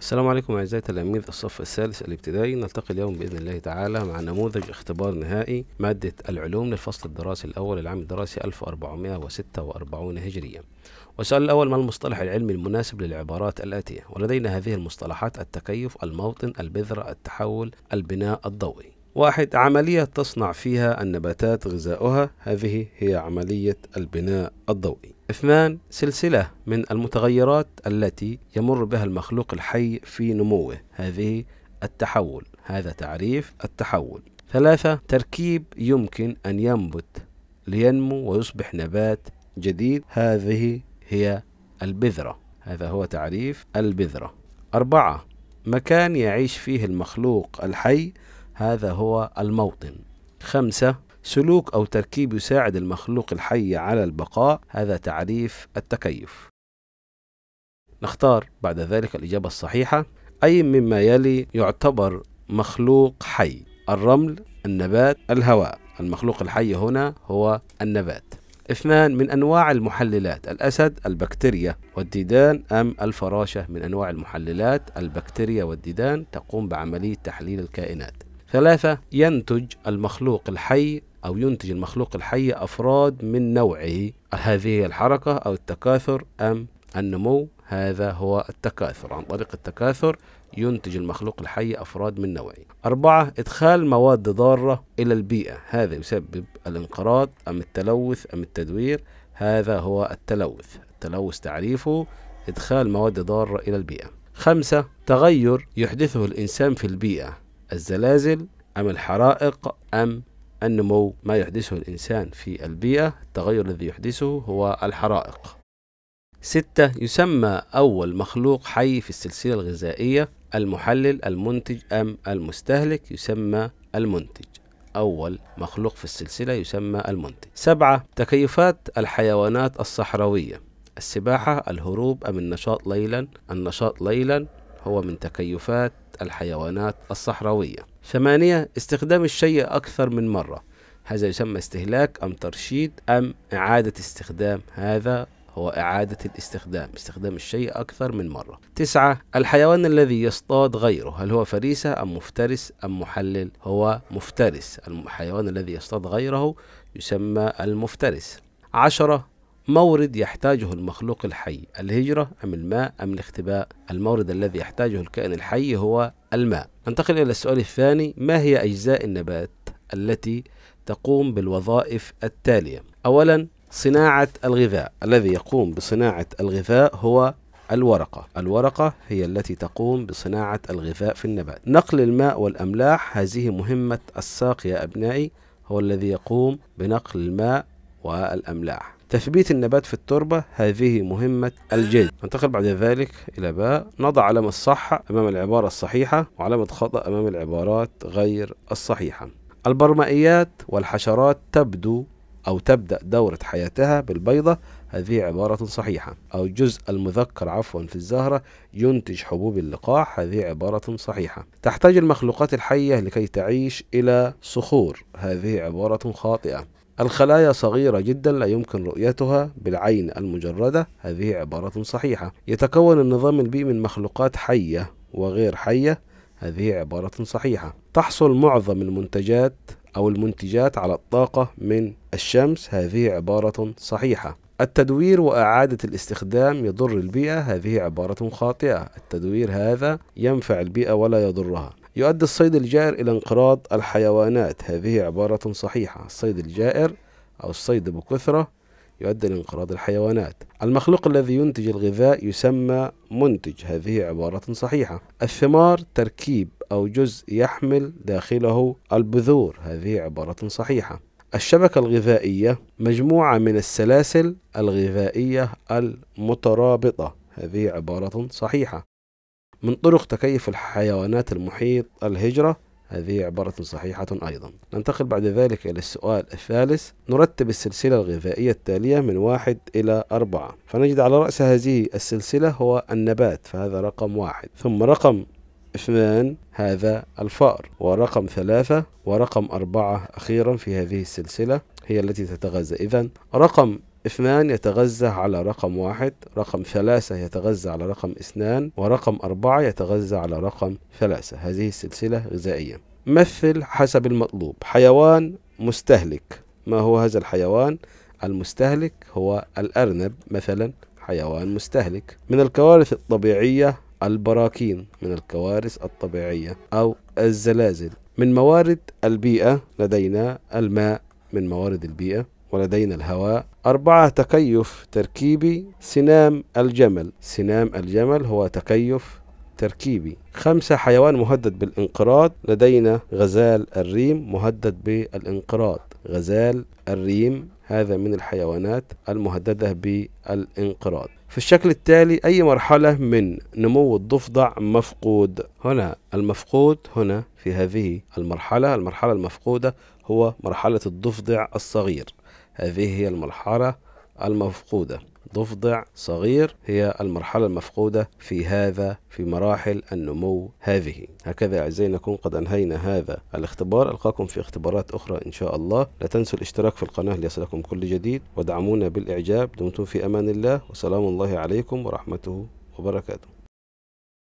السلام عليكم أعزائي تلاميذ الصف الثالث الابتدائي نلتقي اليوم بإذن الله تعالى مع نموذج اختبار نهائي مادة العلوم للفصل الدراسي الأول العام الدراسي 1446 هجرية والسؤال الأول ما المصطلح العلمي المناسب للعبارات الآتية ولدينا هذه المصطلحات التكيف الموطن البذرة التحول البناء الضوئي واحد عملية تصنع فيها النباتات غذاؤها هذه هي عملية البناء الضوئي اثنان سلسلة من المتغيرات التي يمر بها المخلوق الحي في نموه هذه التحول هذا تعريف التحول ثلاثة تركيب يمكن أن ينبت لينمو ويصبح نبات جديد هذه هي البذرة هذا هو تعريف البذرة أربعة مكان يعيش فيه المخلوق الحي هذا هو الموطن خمسة سلوك أو تركيب يساعد المخلوق الحي على البقاء هذا تعريف التكيف نختار بعد ذلك الإجابة الصحيحة أي مما يلي يعتبر مخلوق حي الرمل النبات الهواء المخلوق الحي هنا هو النبات اثنان من أنواع المحللات الأسد البكتيريا والديدان أم الفراشة من أنواع المحللات البكتيريا والديدان تقوم بعملية تحليل الكائنات ثلاثة ينتج المخلوق الحي أو ينتج المخلوق الحي أفراد من نوعه هذه الحركة أو التكاثر أم النمو هذا هو التكاثر عن طريق التكاثر ينتج المخلوق الحي أفراد من نوعه أربعة إدخال مواد ضارة إلى البيئة هذا يسبب الانقراض أم التلوث أم التدوير هذا هو التلوث التلوث تعريفه إدخال مواد ضارة إلى البيئة خمسة تغير يحدثه الإنسان في البيئة الزلازل أم الحرائق أم النمو ما يحدثه الإنسان في البيئة التغير الذي يحدثه هو الحرائق ستة يسمى أول مخلوق حي في السلسلة الغذائية المحلل المنتج أم المستهلك يسمى المنتج أول مخلوق في السلسلة يسمى المنتج سبعة تكيفات الحيوانات الصحراوية السباحة الهروب أم النشاط ليلا النشاط ليلا هو من تكيفات الحيوانات الصحراوية ثمانية استخدام الشيء أكثر من مرة هذا يسمى استهلاك أم ترشيد أم إعادة استخدام هذا هو إعادة الاستخدام استخدام الشيء أكثر من مرة تسعة الحيوان الذي يصطاد غيره هل هو فريسة أم مفترس أم محلل هو مفترس الحيوان الذي يصطاد غيره يسمى المفترس عشرة مورد يحتاجه المخلوق الحي الهجرة أم الماء أم الاختباء المورد الذي يحتاجه الكائن الحي هو الماء ننتقل إلى السؤال الثاني ما هي أجزاء النبات التي تقوم بالوظائف التالية أولا صناعة الغذاء الذي يقوم بصناعة الغذاء هو الورقة الورقة هي التي تقوم بصناعة الغذاء في النبات نقل الماء والأملاح هذه مهمة الساق يا أبنائي هو الذي يقوم بنقل الماء والأملاح تثبيت النبات في التربة هذه مهمة الجد ننتقل بعد ذلك إلى باء نضع علامة صح أمام العبارة الصحيحة وعلامة خطأ أمام العبارات غير الصحيحة البرمائيات والحشرات تبدو أو تبدأ دورة حياتها بالبيضة هذه عبارة صحيحة أو الجزء المذكر عفوا في الزهرة ينتج حبوب اللقاح هذه عبارة صحيحة تحتاج المخلوقات الحية لكي تعيش إلى صخور هذه عبارة خاطئة الخلايا صغيرة جدا لا يمكن رؤيتها بالعين المجردة هذه عبارة صحيحة يتكون النظام البيئي من مخلوقات حية وغير حية هذه عبارة صحيحة تحصل معظم المنتجات أو المنتجات على الطاقة من الشمس هذه عبارة صحيحة التدوير وإعادة الاستخدام يضر البيئة هذه عبارة خاطئة التدوير هذا ينفع البيئة ولا يضرها يؤدي الصيد الجائر إلى انقراض الحيوانات هذه عبارة صحيحة الصيد الجائر أو الصيد بكثرة يؤدي لانقراض الحيوانات المخلوق الذي ينتج الغذاء يسمى منتج هذه عبارة صحيحة الثمار تركيب أو جزء يحمل داخله البذور هذه عبارة صحيحة الشبكة الغذائية مجموعة من السلاسل الغذائية المترابطة هذه عبارة صحيحة من طرق تكيف الحيوانات المحيط الهجرة هذه عبارة صحيحة أيضا ننتقل بعد ذلك إلى السؤال الثالث نرتب السلسلة الغذائية التالية من واحد إلى أربعة فنجد على رأس هذه السلسلة هو النبات فهذا رقم واحد ثم رقم اثنان هذا الفأر ورقم ثلاثة ورقم أربعة أخيرا في هذه السلسلة هي التي تتغذى إذا رقم اثنان يتغذى على رقم واحد رقم ثلاثة يتغذى على رقم اثنان ورقم أربعة يتغذى على رقم ثلاثة هذه السلسلة غذائية مثل حسب المطلوب حيوان مستهلك ما هو هذا الحيوان المستهلك هو الأرنب مثلا حيوان مستهلك من الكوارث الطبيعية البراكين من الكوارث الطبيعية أو الزلازل من موارد البيئة لدينا الماء من موارد البيئة ولدينا الهواء أربعة تكيف تركيبي سنام الجمل سنام الجمل هو تكيف تركيبي خمسة حيوان مهدد بالانقراض لدينا غزال الريم مهدد بالانقراض غزال الريم هذا من الحيوانات المهددة بالانقراض في الشكل التالي أي مرحلة من نمو الضفدع مفقود هنا المفقود هنا في هذه المرحلة المرحلة المفقودة هو مرحلة الضفدع الصغير هذه هي المرحلة المفقودة ضفدع صغير هي المرحلة المفقودة في هذا في مراحل النمو هذه هكذا أعزائي نكون قد أنهينا هذا الاختبار ألقاكم في اختبارات أخرى إن شاء الله لا تنسوا الاشتراك في القناة ليصلكم كل جديد ودعمونا بالإعجاب دمتم في أمان الله وسلام الله عليكم ورحمته وبركاته